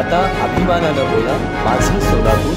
आता अभिमानानं बोला माझं सोलापूर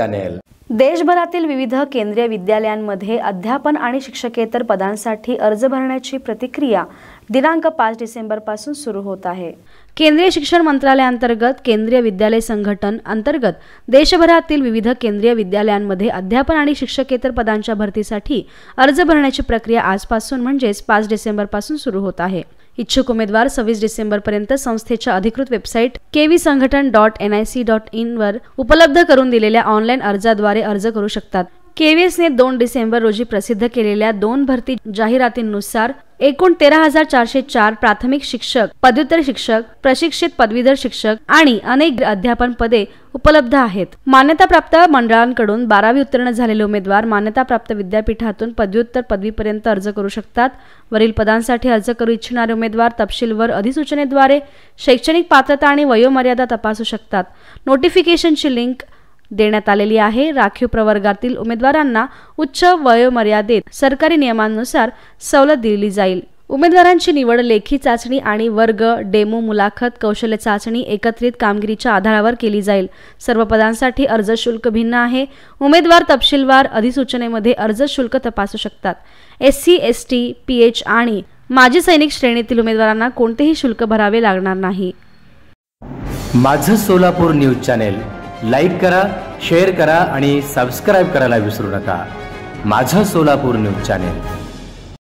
न्यूज देशभरातील विविध केंद्रीय विद्यालयांमध्ये अध्यापन आणि शिक्षकेतर पदांसाठी अर्ज भरण्याची प्रतिक्रिया दिनांक पाच डिसेंबरपासून सुरू होत आहे केंद्रीय शिक्षण मंत्रालयांतर्गत केंद्रीय विद्यालय संघटन अंतर्गत देशभरातील विविध केंद्रीय विद्यालयांमध्ये अध्यापन आणि शिक्षकेतर पदांच्या भरतीसाठी अर्ज भरण्याची प्रक्रिया आजपासून म्हणजेच पाच डिसेंबरपासून सुरू होत आहे इच्छुक उमेदवार सव्वीस डिसेंबरपर्यंत संस्थेच्या अधिकृत website KV Sangathan dot N I C dot इनवर उपलब्ध करून दिलेल्या ऑनलाईन अर्जाद्वारे अर्ज करू शकतात ने दोन डिसेंबर रोजी प्रसिद्ध केलेल्या दोन भरती जाहिरातींनुसार एकूण तेरा हजार चारशे चार प्राथमिक शिक्षक पदव्युत्तर शिक्षक प्रशिक्षित पदवीधर शिक्षक आणि अनेक अध्यापन पदे उपलब्ध आहेत मान्यताप्राप्त मंडळांकडून बारावी उत्तीर्ण झालेले उमेदवार मान्यताप्राप्त विद्यापीठातून पदव्युत्तर पदवीपर्यंत अर्ज करू शकतात वरील पदांसाठी अर्ज करू इच्छिणारे उमेदवार तपशीलवर अधिसूचनेद्वारे शैक्षणिक पात्रता आणि वयोमर्यादा तपासू शकतात नोटिफिकेशनची लिंक देण्यात आलेली आहे राखीव प्रवर्गातील उमेदवारांना उच्च वयोमर्यादेत सरकारी नियमांनुसार सवलत दिली जाईल उमेदवारांची निवड लेखी चाचणी आणि वर्ग डेमो मुलाखत कौशल्य चाचणी एकत्रित कामगिरीच्या आधारावर केली जाईल सर्व पदांसाठी अर्ज शुल्क भिन्न आहे उमेदवार तपशीलवार अधिसूचनेमध्ये अर्ज शुल्क तपासू शकतात S C S T P H आणि माजी सैनिक श्रेणीतील उमेदवारांना कोणतेही शुल्क भरावे लागणार नाही माझं सोलापूर न्यूज चॅनेल लाईक करा शेअर करा आणि सबस्क्राईब करायला विसरू नका माझं सोलापूर न्यूज चॅनेल